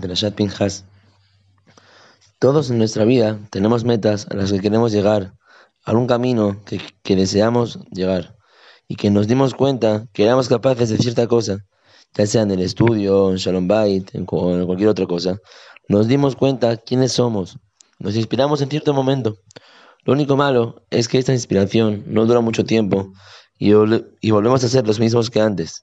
De la Shadping Pinjas. Todos en nuestra vida tenemos metas a las que queremos llegar, A un camino que, deseamos llegar y que nos dimos cuenta que éramos capaces de cierta cosa, ya sea en el estudio, en Shalom Bait, en, cualquier otra cosa. Nos dimos cuenta quiénes somos, nos inspiramos en cierto momento. Lo único malo es que esta inspiración no dura mucho tiempo y volvemos a ser los mismos que antes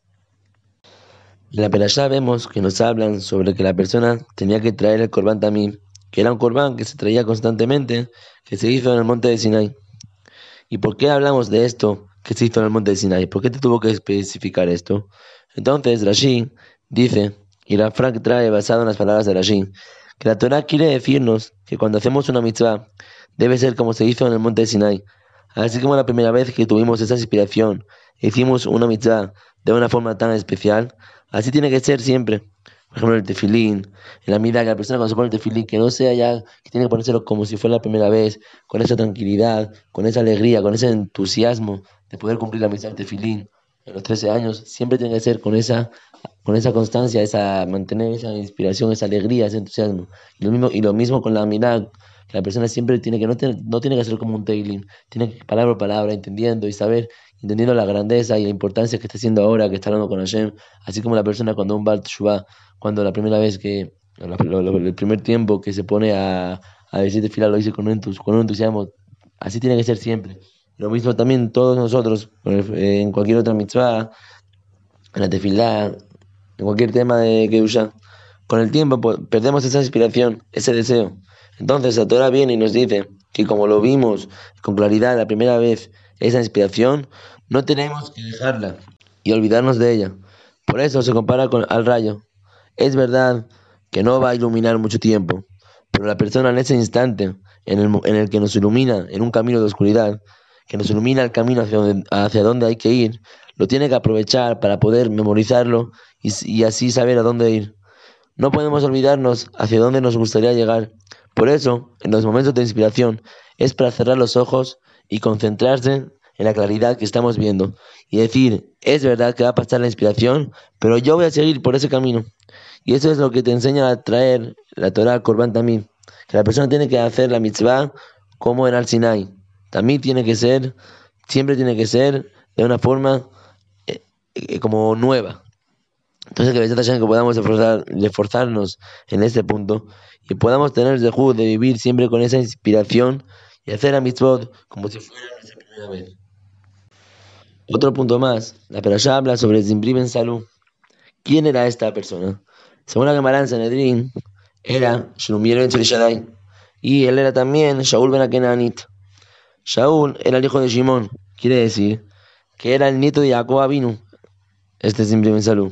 la ya vemos que nos hablan sobre que la persona tenía que traer el corbán también, que era un corbán que se traía constantemente, que se hizo en el monte de Sinai. ¿Y por qué hablamos de esto que se hizo en el monte de Sinai? ¿Por qué te tuvo que especificar esto? Entonces Rashi dice, y la Frank trae basado en las palabras de Rashi, que la Torah quiere decirnos que cuando hacemos una mitzvah debe ser como se hizo en el monte de Sinai. Así como la primera vez que tuvimos esa inspiración hicimos una amistad de una forma tan especial, así tiene que ser siempre. Por ejemplo, el tefilín, en la amistad que la persona cuando se pone el tefilín, que no sea ya, que tiene que ponérselo como si fuera la primera vez, con esa tranquilidad, con esa alegría, con ese entusiasmo de poder cumplir la amistad del tefilín en los 13 años, siempre tiene que ser con esa, con esa constancia, esa, mantener esa inspiración, esa alegría, ese entusiasmo. Y lo mismo, y lo mismo con la mirada la persona siempre tiene que, no tiene, que hacer como un tailing, tiene que palabra por palabra, entendiendo y saber, entendiendo la grandeza y la importancia que está haciendo ahora, que está hablando con Hashem, así como la persona cuando un Bart cuando la primera vez que, el primer tiempo que se pone a, a decir fila lo dice con un, con entusiasmo, así tiene que ser siempre. Lo mismo también todos nosotros, en cualquier otra mitzvah, en la tefilá, en cualquier tema de usan Con el tiempo perdemos esa inspiración, ese deseo. Entonces la Torah viene y nos dice que como lo vimos con claridad la primera vez, esa inspiración, no tenemos que dejarla y olvidarnos de ella. Por eso se compara con, al rayo. Es verdad que no va a iluminar mucho tiempo, pero la persona en ese instante en el, que nos ilumina en un camino de oscuridad, que nos ilumina el camino hacia donde, hacia hay que ir, lo tiene que aprovechar para poder memorizarlo y, y así saber a dónde ir. No podemos olvidarnos hacia dónde nos gustaría llegar, por eso, en los momentos de inspiración es para cerrar los ojos y concentrarse en la claridad que estamos viendo y decir, es verdad que va a pasar la inspiración, pero yo voy a seguir por ese camino. Y eso es lo que te enseña a traer la Torah Corban también, que la persona tiene que hacer la mitzvah como en el Sinai. También tiene que ser, siempre tiene que ser de una forma eh, eh, como nueva. Entonces que Hashem, que podamos esforzarnos en este punto y podamos tener el juego de vivir siempre con esa inspiración y hacer a mitzvot como si fuera nuestra primera vez. Otro punto más, la perashá habla sobre Simbri Ben salud. ¿Quién era esta persona? Según la camarada en Sanedrín, era Shlumiel ben y él era también Shaul ben Akenanit. Shaul era el hijo de Shimon. quiere decir que era el nieto de Jacob Abinu, este Simbri Ben salud.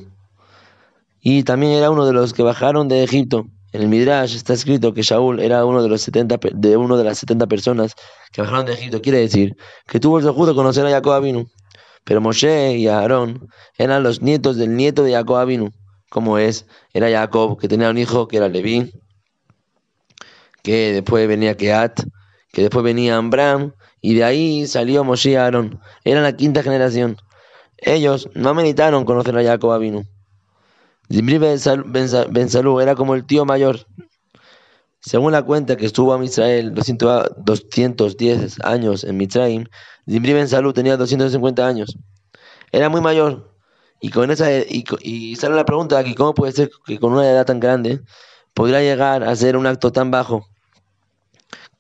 Y también era uno de los que bajaron de Egipto. En el Midrash está escrito que Shaul era uno de los 70, de uno de las 70 personas que bajaron de Egipto. Quiere decir que tuvo el de conocer a Jacob Avinu. Pero Moshe y Aarón eran los nietos del nieto de Jacob Avinu. Como es, era Jacob, que tenía un hijo que era Leví, que después venía Keat, que después venía Ambram, y de ahí salió Moshe y Aarón. Eran la quinta generación. Ellos no meditaron conocer a Jacob Avinu. Zimri Bensalú era como el tío mayor. Según la cuenta que estuvo a Israel 210 ah, años en Mitzrayim, Zimri Bensalú tenía 250 años. Era muy mayor. Y, con esa, e, y, sale la pregunta aquí, ¿cómo puede ser que con una edad tan grande podría llegar a hacer un acto tan bajo?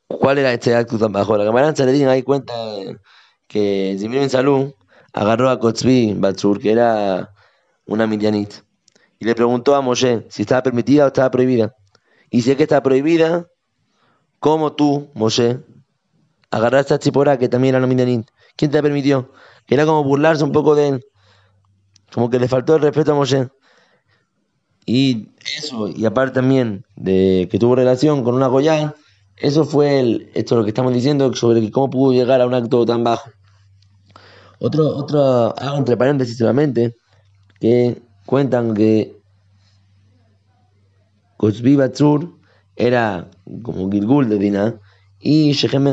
¿Cuál era este acto tan bajo? La camarada Saledín ahí cuenta que Zimri Bensalú agarró a Kotsvi Batsur, que era una midianit y le preguntó a Moshe si estaba permitida o estaba prohibida. Y si es que está prohibida, ¿cómo tú, Moshe, agarraste a Chipora, que también era Minyanit? ¿Quién te permitió? Era como burlarse un poco de él. Como que le faltó el respeto a Moshe. Y eso, y aparte también de que tuvo relación con una goya eso fue esto lo que estamos diciendo sobre cómo pudo llegar a un acto tan bajo. Otro, otro, hago entre paréntesis solamente, que Cuentan que Kotzbi Batsur era como Gilgul de Dina y Shechem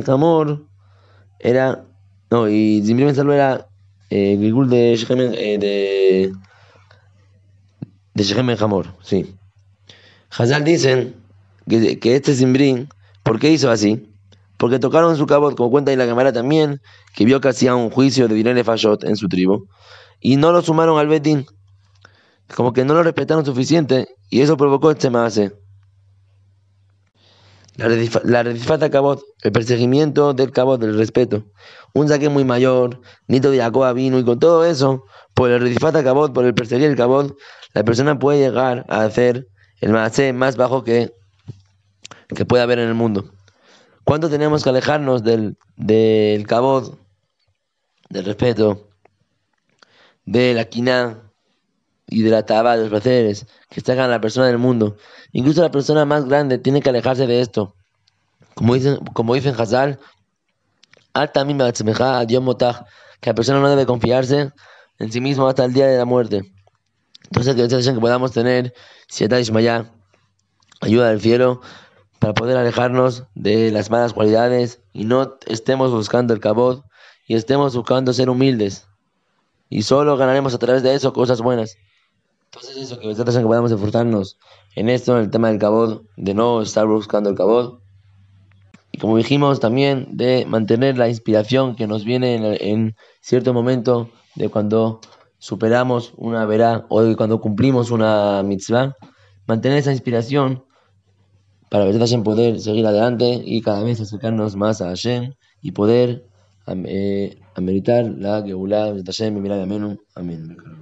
era. No, y Zimri Ben era eh, Gilgul de Shechem eh, de, sí. Hazal dicen que, que este Zimri, ¿por qué hizo así? porque tocaron su cabo como cuenta y la cámara también, que vio que hacía un juicio de Dinele Fayot en su tribu, y no lo sumaron al Betín como que no lo respetaron suficiente y eso provocó este maase. La, cabot, el perseguimiento del cabot, del respeto. Un saque muy mayor, Nito de Jacoba vino y con todo eso, por el redifata cabot, por el perseguir el cabot, la persona puede llegar a hacer el maase más bajo que, que puede haber en el mundo. ¿Cuánto tenemos que alejarnos del, del cabot, del respeto, de la quina, de la hidrataba los placeres que sacan en la persona del mundo. Incluso la persona más grande tiene que alejarse de esto. Como dicen, como dicen Hazal, que la persona no debe confiarse en sí mismo hasta el día de la muerte. Entonces, que podamos tener siete ayuda del cielo, para poder alejarnos de las malas cualidades y no estemos buscando el cabot y estemos buscando ser humildes. Y solo ganaremos a través de eso cosas buenas. Entonces eso, que nosotros que podamos esforzarnos en esto, en el tema del cabod, de no estar buscando el cabod. Y como dijimos también, de mantener la inspiración que nos viene en, cierto momento de cuando superamos una verá o de cuando cumplimos una mitzvah. Mantener esa inspiración para en poder seguir adelante y cada vez acercarnos más a Hashem y poder eh, ameritar la Geulah, Hashem, Amén.